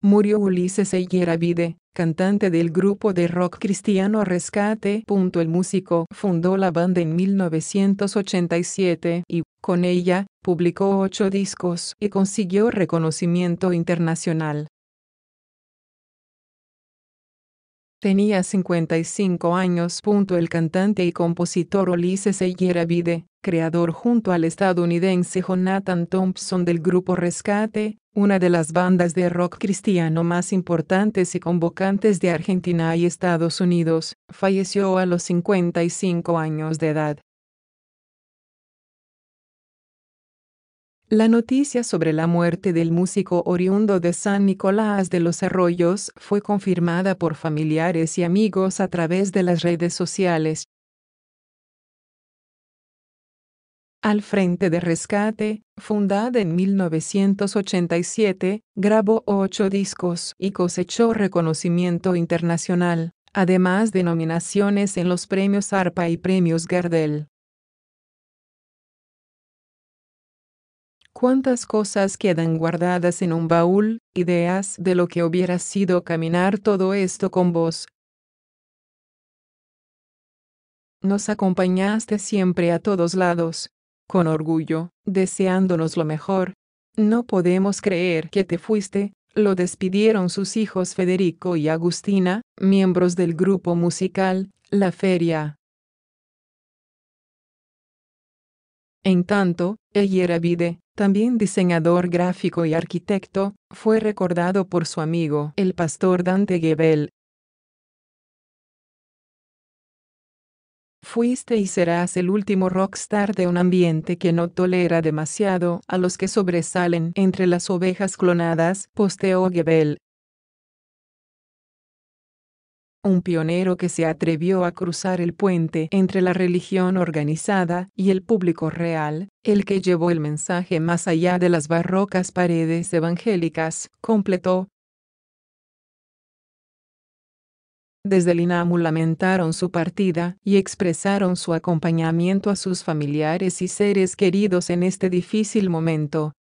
Murió Ulises Eyerabide, cantante del grupo de rock cristiano Rescate. El músico fundó la banda en 1987 y, con ella, publicó ocho discos y consiguió reconocimiento internacional. Tenía 55 años. El cantante y compositor Ulises Eyerabide, creador junto al estadounidense Jonathan Thompson del grupo Rescate, una de las bandas de rock cristiano más importantes y convocantes de Argentina y Estados Unidos, falleció a los 55 años de edad. La noticia sobre la muerte del músico oriundo de San Nicolás de los Arroyos fue confirmada por familiares y amigos a través de las redes sociales, Al Frente de Rescate, fundada en 1987, grabó ocho discos y cosechó reconocimiento internacional, además de nominaciones en los premios ARPA y premios Gardel. ¿Cuántas cosas quedan guardadas en un baúl, ideas de lo que hubiera sido caminar todo esto con vos? Nos acompañaste siempre a todos lados, con orgullo, deseándonos lo mejor. No podemos creer que te fuiste, lo despidieron sus hijos Federico y Agustina, miembros del grupo musical, La Feria. En tanto, Eyerabide, también diseñador gráfico y arquitecto, fue recordado por su amigo el pastor Dante Gebel, Fuiste y serás el último rockstar de un ambiente que no tolera demasiado a los que sobresalen entre las ovejas clonadas, posteó Gebel. Un pionero que se atrevió a cruzar el puente entre la religión organizada y el público real, el que llevó el mensaje más allá de las barrocas paredes evangélicas, completó, Desde el lamentaron su partida y expresaron su acompañamiento a sus familiares y seres queridos en este difícil momento.